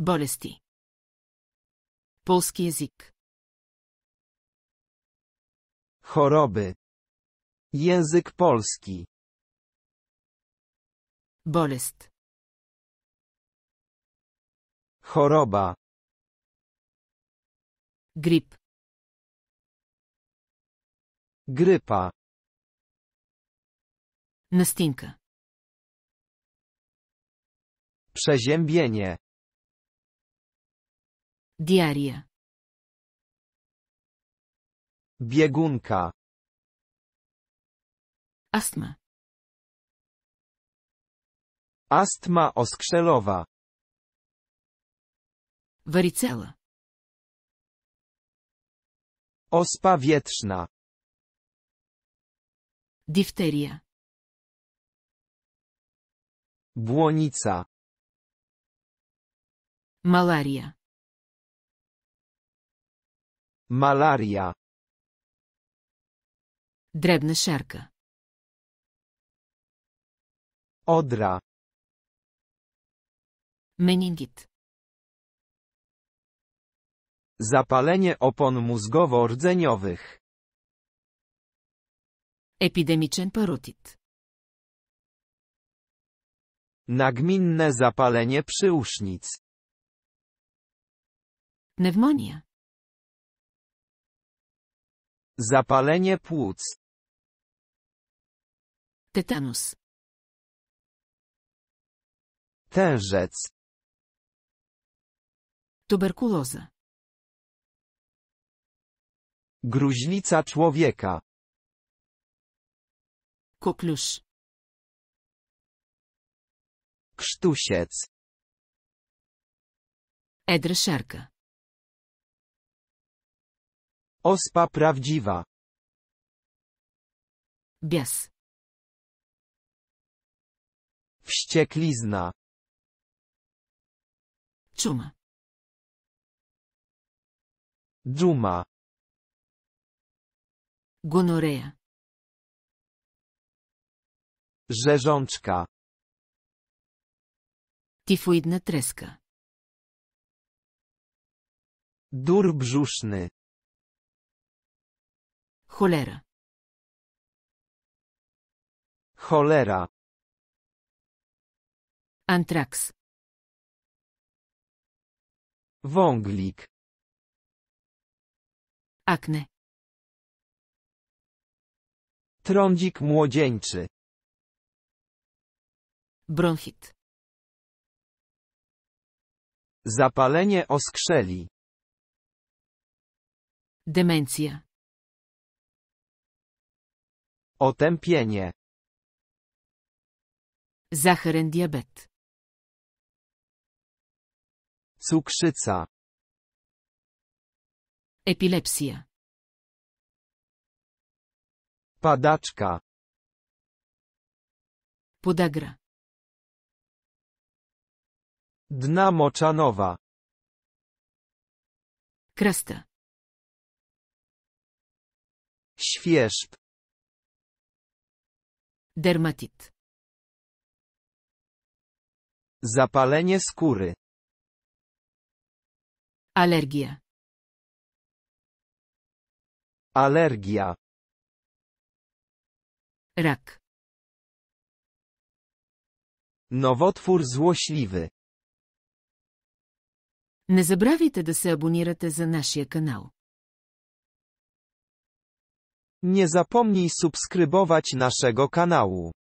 Болести. Полски язик. Choroby. Język polski. Bolest. Choroba. Grip. Grypa. Nastinka. Przeziębienie. Diaria. Biegunka. Astma. Astma oskrzelowa. Waricela. Ospa wietrzna. Difteria. Błonica. Malaria. Malaria. Дребна шарка. Odra. Meningit. Zapalenie opon mózgowo-rdzeniowych. Epidemiczny parotit, Nagminne zapalenie przyusznic. Pneumonia. Zapalenie płuc. Tetanus. Tężec. Tuberkuloza. Gruźlica człowieka. Koklusz. Krztusiec. Edryszarka. Ospa prawdziwa. Bias. Wścieklizna. Czuma. Dżuma. Gonorea. Rzeżączka. Tifoidna treska. Dur brzuszny. Cholera. Cholera. Antraks. Wąglik. Akne. Trądzik młodzieńczy. Bronchit. Zapalenie oskrzeli. Demencja. Otępienie. Захарен diabet. Cukrzyca. Epilepsja. Padaczka. Podagra. Dna moczanowa. Krasta. Świeżb. Dermatit. Zapalenie skóry. Alergia. Alergia. Rak. Nowotwór złośliwy. Nie забравяйте да се абонирате за нашия канал. Nie zapomnij subskrybować naszego kanału.